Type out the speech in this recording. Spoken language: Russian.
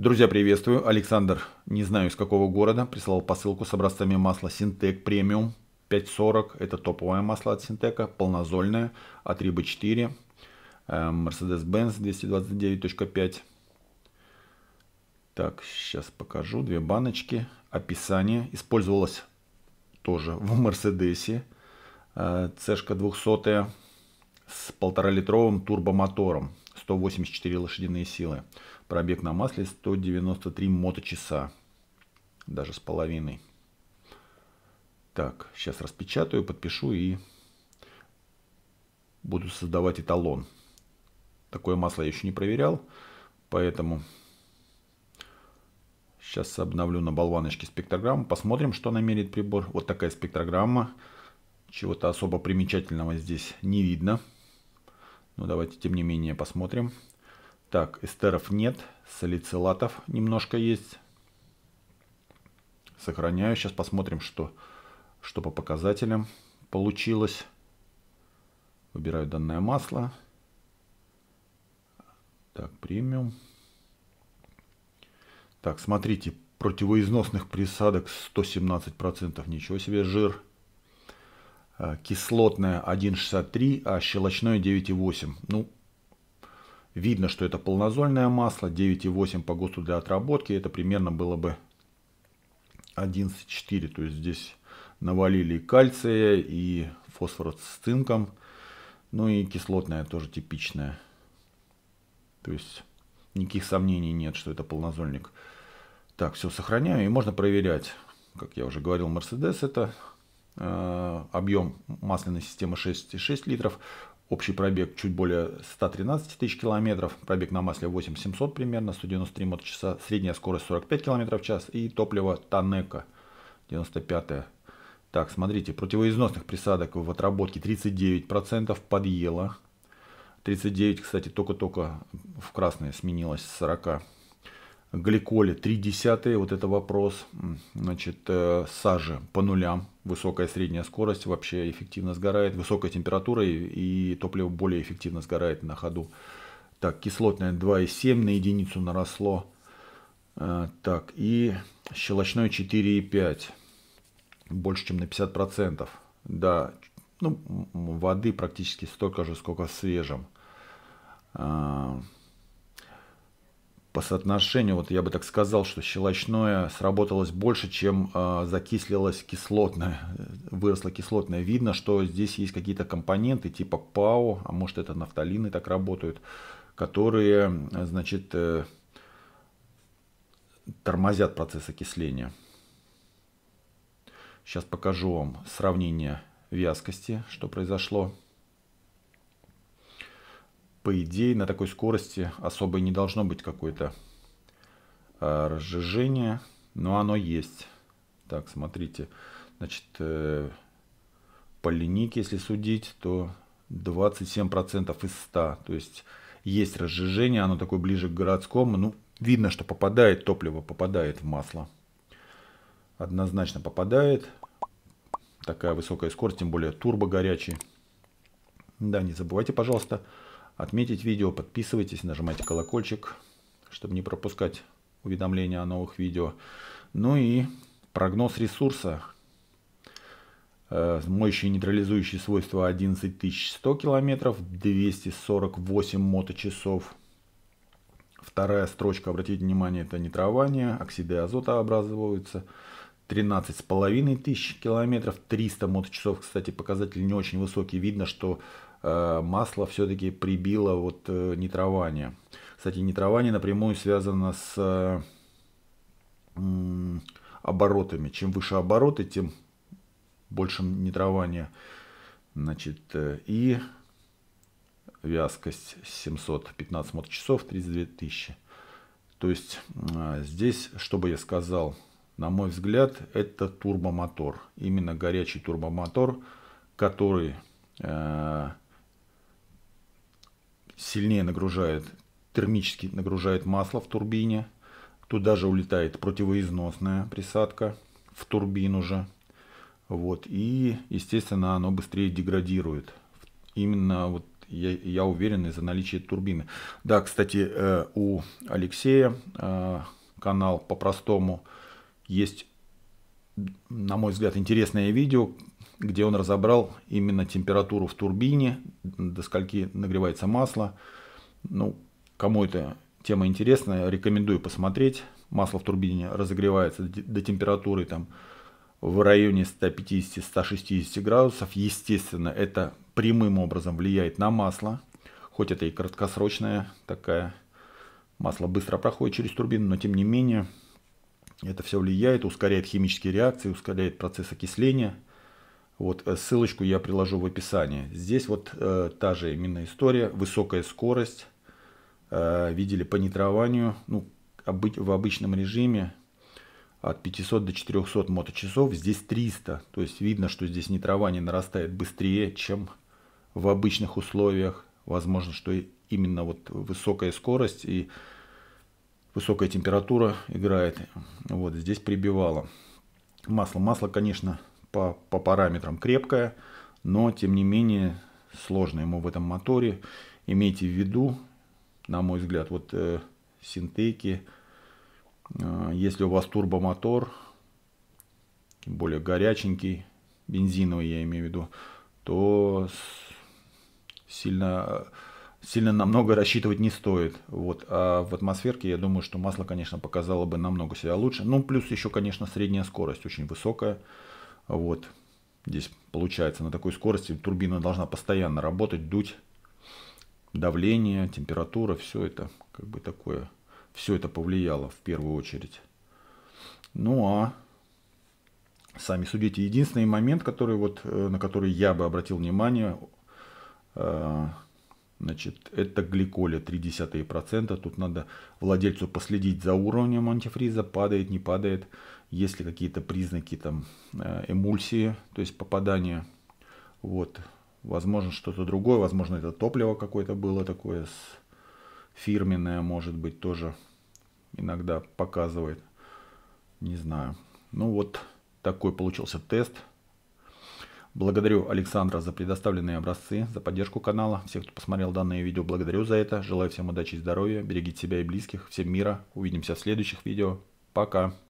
Друзья, приветствую. Александр, не знаю из какого города, прислал посылку с образцами масла Синтек Премиум 540. Это топовое масло от Синтека, полнозольное, от Риба 4, э, Mercedes-Benz 229.5. Так, сейчас покажу. Две баночки. Описание. Использовалось тоже в Мерседесе. Э, цешка 200 с полтора литровым турбомотором. 184 лошадиные силы. Пробег на масле 193 моточаса. Даже с половиной. Так, сейчас распечатаю, подпишу и буду создавать эталон. Такое масло я еще не проверял, поэтому сейчас обновлю на болваночке спектрограмму. Посмотрим, что намерит прибор. Вот такая спектрограмма. Чего-то особо примечательного здесь не видно. Но ну, давайте, тем не менее, посмотрим. Так, эстеров нет, салицилатов немножко есть. Сохраняю, сейчас посмотрим, что, что по показателям получилось. Выбираю данное масло. Так, премиум. Так, смотрите, противоизносных присадок 117%, ничего себе жир. Э, кислотная 1,63, а щелочное 9,8. Ну, видно, что это полнозольное масло, 9,8 по ГОСТу для отработки, это примерно было бы 11,4, то есть здесь навалили и кальция, и фосфор с цинком, ну и кислотная тоже типичная. То есть никаких сомнений нет, что это полнозольник. Так, все сохраняю и можно проверять. Как я уже говорил, Mercedes это Э, объем масляной системы 6,6 литров, общий пробег чуть более 113 тысяч километров, пробег на масле 8700 примерно, 193 моточаса, средняя скорость 45 километров в час и топливо Танека 95 -е. Так, смотрите, противоизносных присадок в отработке 39% подъела. 39, кстати, только-только в красное сменилось с 40 гликоли 3 десятые, вот это вопрос, значит, э, сажи по нулям, высокая средняя скорость вообще эффективно сгорает, высокая температура и, и топливо более эффективно сгорает на ходу. Так, кислотное 2,7 на единицу наросло. Э, так, и щелочное 4,5, больше, чем на 50%. Да, ну, воды практически столько же, сколько в свежем. Э, по соотношению, вот я бы так сказал, что щелочное сработалось больше, чем э, закислилось кислотное, э, выросло кислотное. Видно, что здесь есть какие-то компоненты типа ПАО, а может это нафталины так работают, которые, э, значит, э, тормозят процесс окисления. Сейчас покажу вам сравнение вязкости, что произошло по идее, на такой скорости особо и не должно быть какое-то э, разжижение, но оно есть. Так, смотрите, значит, э, по линейке, если судить, то 27% из 100, то есть есть разжижение, оно такое ближе к городскому, ну, видно, что попадает топливо, попадает в масло. Однозначно попадает. Такая высокая скорость, тем более турбо горячий. Да, не забывайте, пожалуйста, отметить видео, подписывайтесь, нажимайте колокольчик, чтобы не пропускать уведомления о новых видео. Ну и прогноз ресурса, э, моющие нейтрализующие свойства 11100 километров, 248 моточасов. Вторая строчка, обратите внимание, это нитрование, оксиды азота образовываются. 13 с половиной тысяч километров, 300 моточасов, кстати, показатель не очень высокий. Видно, что Э, масло все-таки прибило вот э, нитрование. Кстати, нитрование напрямую связано с э, оборотами. Чем выше обороты, тем больше нитрование. Значит, и вязкость 715 моточасов, 32 тысячи. То есть а, здесь, что бы я сказал, на мой взгляд, это турбомотор. Именно горячий турбомотор, который сильнее нагружает, термически нагружает масло в турбине. Туда же улетает противоизносная присадка в турбину же. Вот. И, естественно, оно быстрее деградирует. Именно вот я, я уверен из-за наличия турбины. Да, кстати, э, у Алексея э, канал по-простому есть, на мой взгляд, интересное видео, где он разобрал именно температуру в турбине, до скольки нагревается масло. Ну, кому эта тема интересна, рекомендую посмотреть. Масло в турбине разогревается до температуры там, в районе 150-160 градусов. Естественно, это прямым образом влияет на масло, хоть это и краткосрочная такая. Масло быстро проходит через турбину, но тем не менее это все влияет, ускоряет химические реакции, ускоряет процесс окисления – вот э, ссылочку я приложу в описании. Здесь вот э, та же именно история. Высокая скорость. Э, видели по нитрованию. Ну, обы в обычном режиме от 500 до 400 моточасов. Здесь 300. То есть видно, что здесь нитрование нарастает быстрее, чем в обычных условиях. Возможно, что именно вот высокая скорость и высокая температура играет. Вот здесь прибивало масло. Масло, конечно, по, по параметрам крепкая, но тем не менее сложно ему в этом моторе. Имейте в виду, на мой взгляд, вот э, синтеки, э, если у вас турбомотор, более горяченький, бензиновый я имею в виду, то сильно, сильно намного рассчитывать не стоит. Вот. А в атмосферке, я думаю, что масло, конечно, показало бы намного себя лучше. Ну, плюс еще, конечно, средняя скорость очень высокая. Вот здесь получается на такой скорости турбина должна постоянно работать, дуть. Давление, температура, все это как бы такое, все это повлияло в первую очередь. Ну а сами судите. Единственный момент, который вот, э, на который я бы обратил внимание, э, значит, это гликоля 0,3%. Тут надо владельцу последить за уровнем антифриза, падает, не падает если какие-то признаки там э, эмульсии, то есть попадания. Вот. Возможно, что-то другое, возможно, это топливо какое-то было такое с фирменное, может быть, тоже иногда показывает. Не знаю. Ну вот такой получился тест. Благодарю Александра за предоставленные образцы, за поддержку канала. Всех, кто посмотрел данное видео, благодарю за это. Желаю всем удачи и здоровья. Берегите себя и близких. Всем мира. Увидимся в следующих видео. Пока.